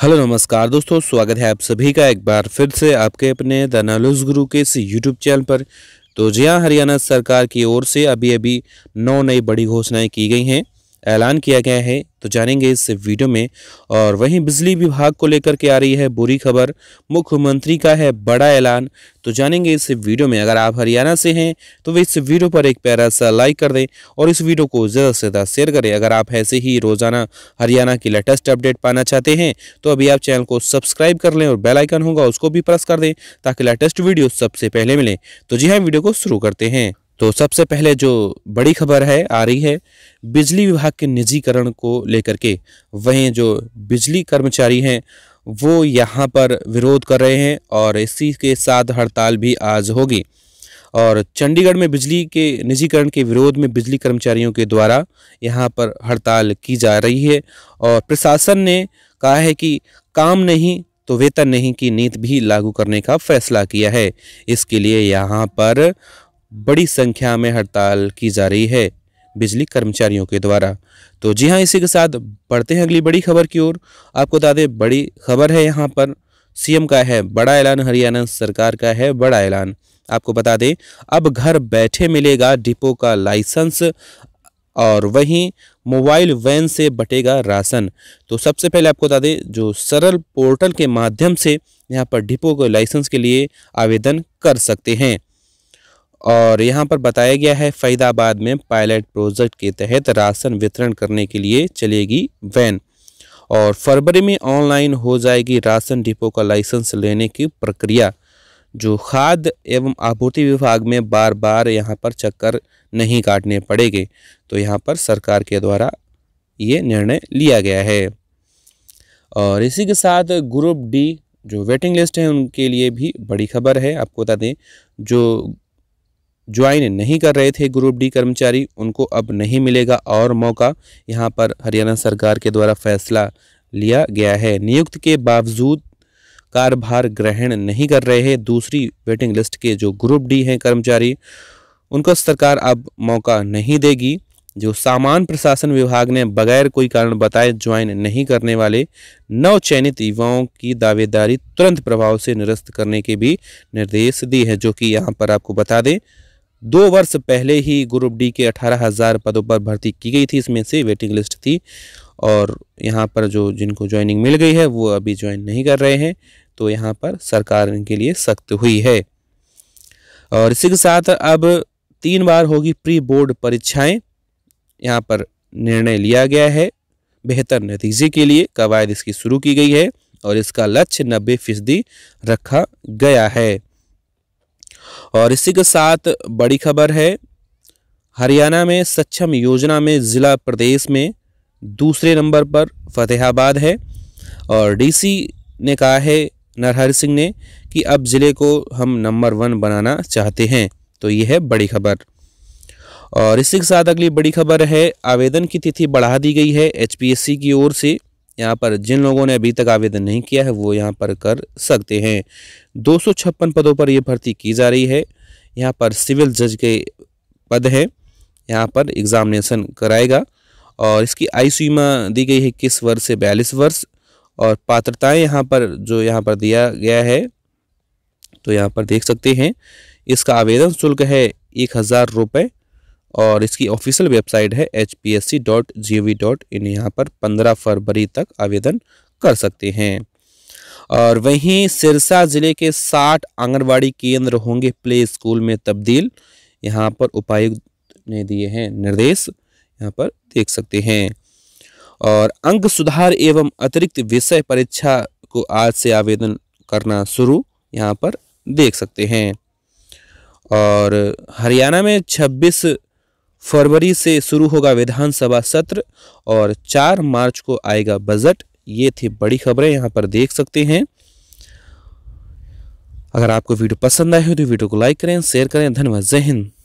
hello नमस्कार दोस्तों स्वागत है आप सभी का एक बार फिर से आपके अपने द नॉलेज गुरु के इस यूट्यूब चैनल पर तो जी हाँ हरियाणा सरकार की ओर से अभी अभी नौ नई बड़ी घोषणाएं की गई हैं ऐलान किया गया है तो जानेंगे इस वीडियो में और वहीं बिजली विभाग को लेकर के आ रही है बुरी खबर मुख्यमंत्री का है बड़ा ऐलान तो जानेंगे इस वीडियो में अगर आप हरियाणा से हैं तो वे इस वीडियो पर एक प्यारा सा लाइक कर दें और इस वीडियो को ज़्यादा से ज़्यादा शेयर करें अगर आप ऐसे ही रोज़ाना हरियाणा की लेटेस्ट अपडेट पाना चाहते हैं तो अभी आप चैनल को सब्सक्राइब कर लें और बेलाइकन होगा उसको भी प्रेस कर दें ताकि लेटेस्ट वीडियो सबसे पहले मिलें तो जी हाँ वीडियो को शुरू करते हैं तो सबसे पहले जो बड़ी खबर है आ रही है बिजली विभाग के निजीकरण को लेकर के वहीं जो बिजली कर्मचारी हैं वो यहाँ पर विरोध कर रहे हैं और इसी के साथ हड़ताल भी आज होगी और चंडीगढ़ में बिजली के निजीकरण के विरोध में बिजली कर्मचारियों के द्वारा यहाँ पर हड़ताल की जा रही है और प्रशासन ने कहा है कि काम नहीं तो वेतन नहीं की नीति भी लागू करने का फैसला किया है इसके लिए यहाँ पर बड़ी संख्या में हड़ताल की जा रही है बिजली कर्मचारियों के द्वारा तो जी हाँ इसी के साथ बढ़ते हैं अगली बड़ी खबर की ओर आपको बता दें बड़ी खबर है यहाँ पर सीएम का है बड़ा ऐलान हरियाणा सरकार का है बड़ा ऐलान आपको बता दें अब घर बैठे मिलेगा डिपो का लाइसेंस और वहीं मोबाइल वैन से बटेगा राशन तो सबसे पहले आपको बता दें जो सरल पोर्टल के माध्यम से यहाँ पर डिपो के लाइसेंस के लिए आवेदन कर सकते हैं और यहाँ पर बताया गया है फरीदाबाद में पायलट प्रोजेक्ट के तहत राशन वितरण करने के लिए चलेगी वैन और फरवरी में ऑनलाइन हो जाएगी राशन डिपो का लाइसेंस लेने की प्रक्रिया जो खाद्य एवं आपूर्ति विभाग में बार बार यहाँ पर चक्कर नहीं काटने पड़ेंगे तो यहाँ पर सरकार के द्वारा ये निर्णय लिया गया है और इसी के साथ ग्रुप डी जो वेटिंग लिस्ट है उनके लिए भी बड़ी खबर है आपको बता दें जो ज्वाइन नहीं कर रहे थे ग्रुप डी कर्मचारी उनको अब नहीं मिलेगा और मौका यहाँ पर हरियाणा सरकार के द्वारा फैसला लिया गया है नियुक्त के बावजूद कारभार ग्रहण नहीं कर रहे हैं दूसरी वेटिंग लिस्ट के जो ग्रुप डी हैं कर्मचारी उनको सरकार अब मौका नहीं देगी जो सामान प्रशासन विभाग ने बगैर कोई कारण बताए ज्वाइन नहीं करने वाले नव चयनित युवाओं की दावेदारी तुरंत प्रभाव से निरस्त करने के भी निर्देश दिए हैं जो कि यहाँ पर आपको बता दें दो वर्ष पहले ही ग्रुप डी के अठारह हज़ार पदों पर भर्ती की गई थी इसमें से वेटिंग लिस्ट थी और यहाँ पर जो जिनको ज्वाइनिंग मिल गई है वो अभी ज्वाइन नहीं कर रहे हैं तो यहाँ पर सरकार इनके लिए सख्त हुई है और इसी के साथ अब तीन बार होगी प्री बोर्ड परीक्षाएं यहाँ पर निर्णय लिया गया है बेहतर नतीजे के लिए कवायद इसकी शुरू की गई है और इसका लक्ष्य नब्बे फीसदी रखा गया है और इसी के साथ बड़ी खबर है हरियाणा में सक्षम योजना में ज़िला प्रदेश में दूसरे नंबर पर फतेहाबाद है और डीसी ने कहा है नरहरि सिंह ने कि अब ज़िले को हम नंबर वन बनाना चाहते हैं तो यह है बड़ी खबर और इसी के साथ अगली बड़ी खबर है आवेदन की तिथि बढ़ा दी गई है एचपीएससी की ओर से यहाँ पर जिन लोगों ने अभी तक आवेदन नहीं किया है वो यहाँ पर कर सकते हैं दो पदों पर यह भर्ती की जा रही है यहाँ पर सिविल जज के पद हैं यहाँ पर एग्ज़ामिनेशन कराएगा और इसकी आयु सीमा दी गई है इक्कीस वर्ष से बयालीस वर्ष और पात्रताएं यहाँ पर जो यहाँ पर दिया गया है तो यहाँ पर देख सकते हैं इसका आवेदन शुल्क है एक हज़ार रुपये और इसकी ऑफिशियल वेबसाइट है H P S C dot G O V dot in यहाँ पर पंद्रह फरवरी तक आवेदन कर सकते हैं और वहीं सिरसा ज़िले के साठ आंगनबाड़ी केंद्र होंगे प्ले स्कूल में तब्दील यहाँ पर उपायुक्त ने दिए हैं निर्देश यहाँ पर देख सकते हैं और अंक सुधार एवं अतिरिक्त विषय परीक्षा को आज से आवेदन करना शुरू यहाँ पर देख सकते हैं और हरियाणा में फरवरी से शुरू होगा विधानसभा सत्र और 4 मार्च को आएगा बजट ये थी बड़ी खबरें यहाँ पर देख सकते हैं अगर आपको वीडियो पसंद आए हो तो वीडियो को लाइक करें शेयर करें धन्यवाद जय हिंद